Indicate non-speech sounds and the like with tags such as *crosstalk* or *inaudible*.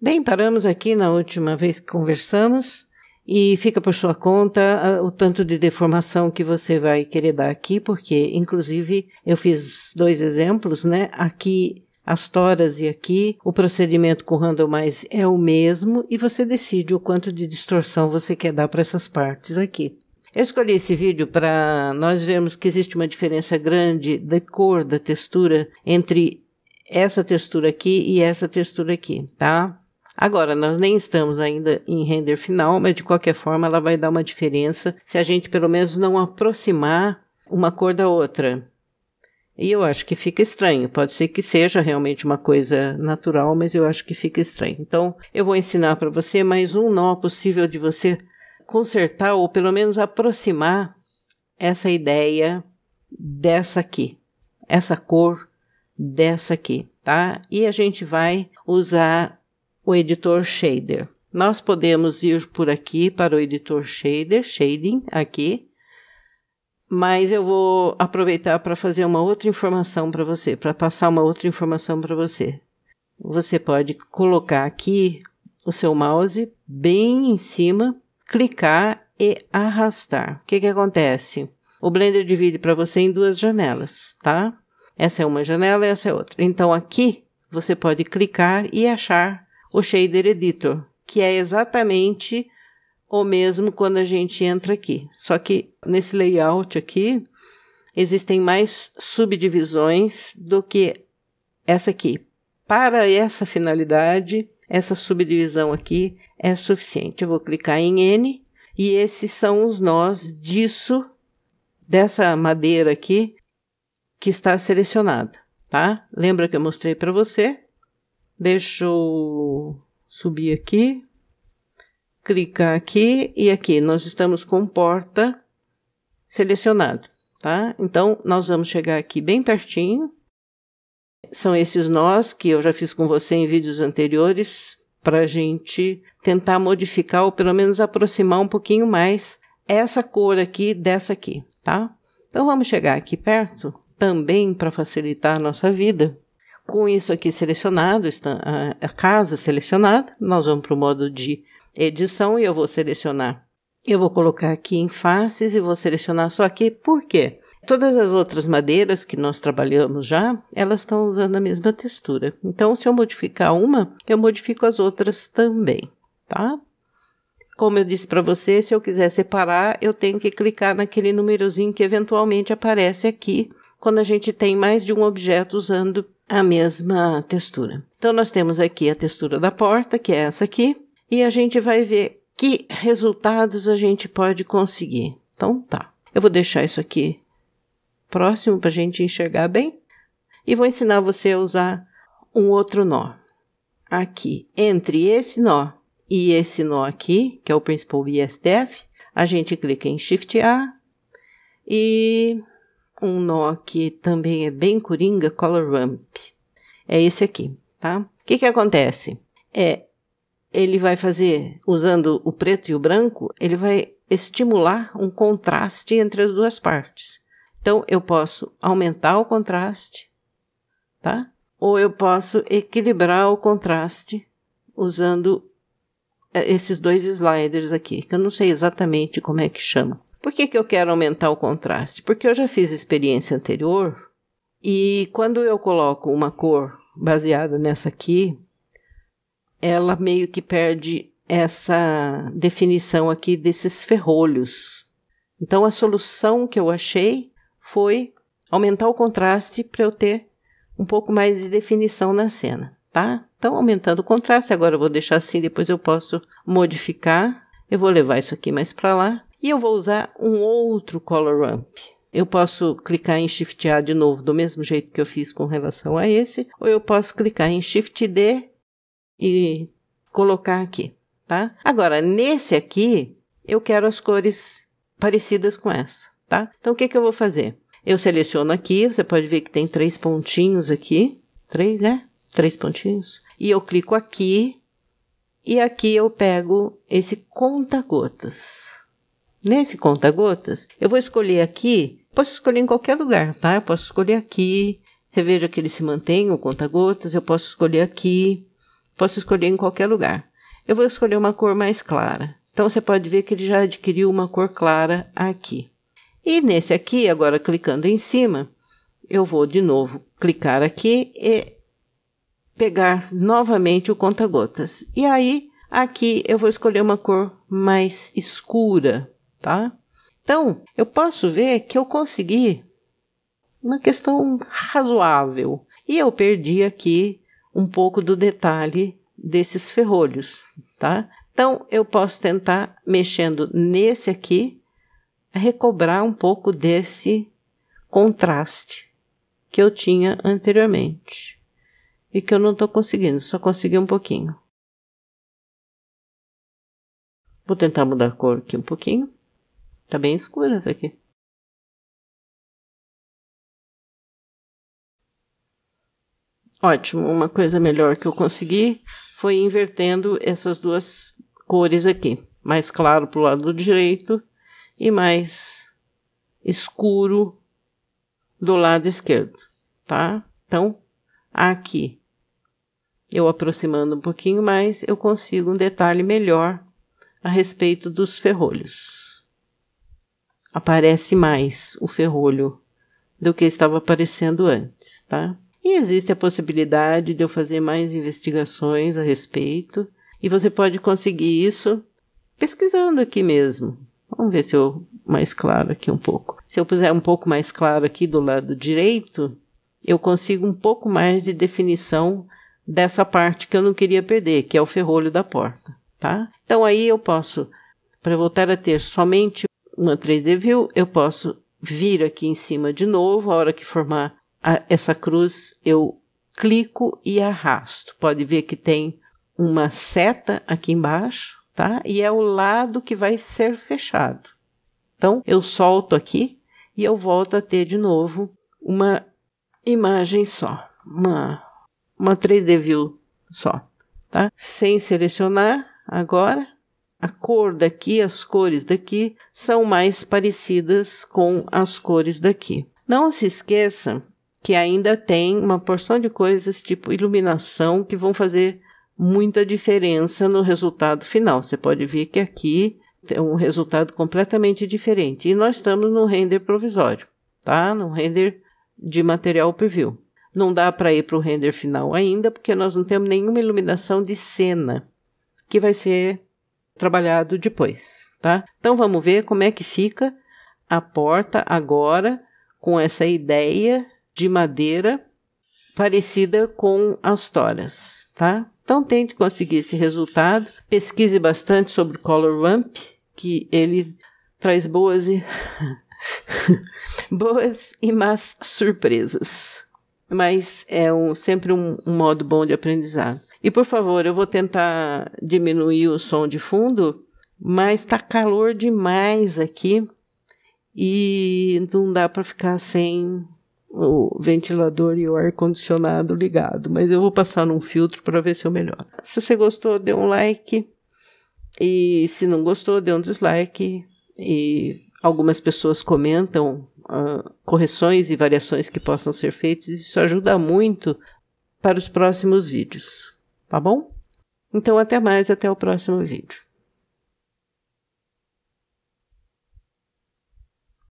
Bem, paramos aqui na última vez que conversamos e fica por sua conta ah, o tanto de deformação que você vai querer dar aqui, porque inclusive eu fiz dois exemplos, né? Aqui as toras e aqui, o procedimento com mais é o mesmo e você decide o quanto de distorção você quer dar para essas partes aqui. Eu escolhi esse vídeo para nós vermos que existe uma diferença grande da cor, da textura, entre essa textura aqui e essa textura aqui, tá? Agora, nós nem estamos ainda em render final, mas de qualquer forma ela vai dar uma diferença se a gente pelo menos não aproximar uma cor da outra. E eu acho que fica estranho. Pode ser que seja realmente uma coisa natural, mas eu acho que fica estranho. Então, eu vou ensinar para você mais um nó possível de você consertar ou pelo menos aproximar essa ideia dessa aqui, essa cor dessa aqui, tá? E a gente vai usar o editor shader. Nós podemos ir por aqui para o editor shader, shading aqui, mas eu vou aproveitar para fazer uma outra informação para você, para passar uma outra informação para você. Você pode colocar aqui o seu mouse bem em cima, clicar e arrastar. O que, que acontece? O Blender divide para você em duas janelas, tá? Essa é uma janela e essa é outra. Então aqui você pode clicar e achar o shader editor, que é exatamente o mesmo quando a gente entra aqui. Só que nesse layout aqui existem mais subdivisões do que essa aqui. Para essa finalidade, essa subdivisão aqui é suficiente. Eu vou clicar em N e esses são os nós disso, dessa madeira aqui, que está selecionada, tá? Lembra que eu mostrei para você? Deixa eu subir aqui, clicar aqui e aqui. Nós estamos com porta selecionado, tá? Então, nós vamos chegar aqui bem pertinho. São esses nós que eu já fiz com você em vídeos anteriores para a gente tentar modificar ou pelo menos aproximar um pouquinho mais essa cor aqui dessa aqui, tá? Então, vamos chegar aqui perto também para facilitar a nossa vida. Com isso aqui selecionado, está, a casa selecionada, nós vamos para o modo de edição e eu vou selecionar. Eu vou colocar aqui em faces e vou selecionar só aqui, por quê? Todas as outras madeiras que nós trabalhamos já, elas estão usando a mesma textura. Então, se eu modificar uma, eu modifico as outras também, tá? Como eu disse para você, se eu quiser separar, eu tenho que clicar naquele númerozinho que eventualmente aparece aqui quando a gente tem mais de um objeto usando a mesma textura. Então, nós temos aqui a textura da porta, que é essa aqui, e a gente vai ver que resultados a gente pode conseguir. Então, tá. Eu vou deixar isso aqui próximo para a gente enxergar bem e vou ensinar você a usar um outro nó. Aqui, entre esse nó e esse nó aqui, que é o principal ISTF, a gente clica em Shift A e um nó que também é bem coringa, Color Ramp. É esse aqui, tá? O que, que acontece? É, ele vai fazer, usando o preto e o branco, ele vai estimular um contraste entre as duas partes. Então, eu posso aumentar o contraste, tá? Ou eu posso equilibrar o contraste usando é, esses dois sliders aqui, que eu não sei exatamente como é que chama. Por que, que eu quero aumentar o contraste? Porque eu já fiz experiência anterior e quando eu coloco uma cor baseada nessa aqui, ela meio que perde essa definição aqui desses ferrolhos. Então a solução que eu achei foi aumentar o contraste para eu ter um pouco mais de definição na cena, tá? Então aumentando o contraste, agora eu vou deixar assim, depois eu posso modificar. Eu vou levar isso aqui mais para lá e eu vou usar um outro Color Ramp. Eu posso clicar em Shift A de novo, do mesmo jeito que eu fiz com relação a esse, ou eu posso clicar em Shift D e colocar aqui, tá? Agora, nesse aqui, eu quero as cores parecidas com essa, tá? Então, o que, que eu vou fazer? Eu seleciono aqui, você pode ver que tem três pontinhos aqui, três, né? Três pontinhos. E eu clico aqui, e aqui eu pego esse conta-gotas. Nesse conta-gotas, eu vou escolher aqui, posso escolher em qualquer lugar, tá? Eu posso escolher aqui, reveja que ele se mantém, o conta-gotas, eu posso escolher aqui, posso escolher em qualquer lugar. Eu vou escolher uma cor mais clara. Então você pode ver que ele já adquiriu uma cor clara aqui. E nesse aqui, agora clicando em cima, eu vou de novo clicar aqui e pegar novamente o conta-gotas. E aí, aqui eu vou escolher uma cor mais escura tá? Então, eu posso ver que eu consegui uma questão razoável. E eu perdi aqui um pouco do detalhe desses ferrolhos, tá? Então, eu posso tentar, mexendo nesse aqui, recobrar um pouco desse contraste que eu tinha anteriormente e que eu não estou conseguindo, só consegui um pouquinho. Vou tentar mudar a cor aqui um pouquinho. Tá bem escuro essa aqui. Ótimo, uma coisa melhor que eu consegui foi invertendo essas duas cores aqui. Mais claro para o lado direito e mais escuro do lado esquerdo, tá? Então, aqui, eu aproximando um pouquinho mais, eu consigo um detalhe melhor a respeito dos ferrolhos aparece mais o ferrolho do que estava aparecendo antes, tá? E existe a possibilidade de eu fazer mais investigações a respeito, e você pode conseguir isso pesquisando aqui mesmo. Vamos ver se eu mais claro aqui um pouco. Se eu puser um pouco mais claro aqui do lado direito, eu consigo um pouco mais de definição dessa parte que eu não queria perder, que é o ferrolho da porta, tá? Então aí eu posso para voltar a ter somente uma 3D View, eu posso vir aqui em cima de novo, a hora que formar a, essa cruz, eu clico e arrasto. Pode ver que tem uma seta aqui embaixo, tá? E é o lado que vai ser fechado. Então, eu solto aqui e eu volto a ter de novo uma imagem só, uma, uma 3D View só, tá? Sem selecionar agora, a cor daqui, as cores daqui são mais parecidas com as cores daqui. Não se esqueça que ainda tem uma porção de coisas tipo iluminação que vão fazer muita diferença no resultado final. Você pode ver que aqui tem um resultado completamente diferente. E nós estamos no render provisório, tá? No render de material preview. Não dá para ir para o render final ainda, porque nós não temos nenhuma iluminação de cena, que vai ser trabalhado depois, tá? Então vamos ver como é que fica a porta agora com essa ideia de madeira parecida com as toras, tá? Então tente conseguir esse resultado, pesquise bastante sobre o color ramp, que ele traz boas e *laughs* boas e más surpresas. Mas é um, sempre um, um modo bom de aprendizado. E por favor, eu vou tentar diminuir o som de fundo, mas está calor demais aqui e não dá para ficar sem o ventilador e o ar condicionado ligado, mas eu vou passar num filtro para ver se eu melhoro. Se você gostou, dê um like e se não gostou, dê um dislike e algumas pessoas comentam uh, correções e variações que possam ser feitas, isso ajuda muito para os próximos vídeos tá bom? Então até mais, até o próximo vídeo.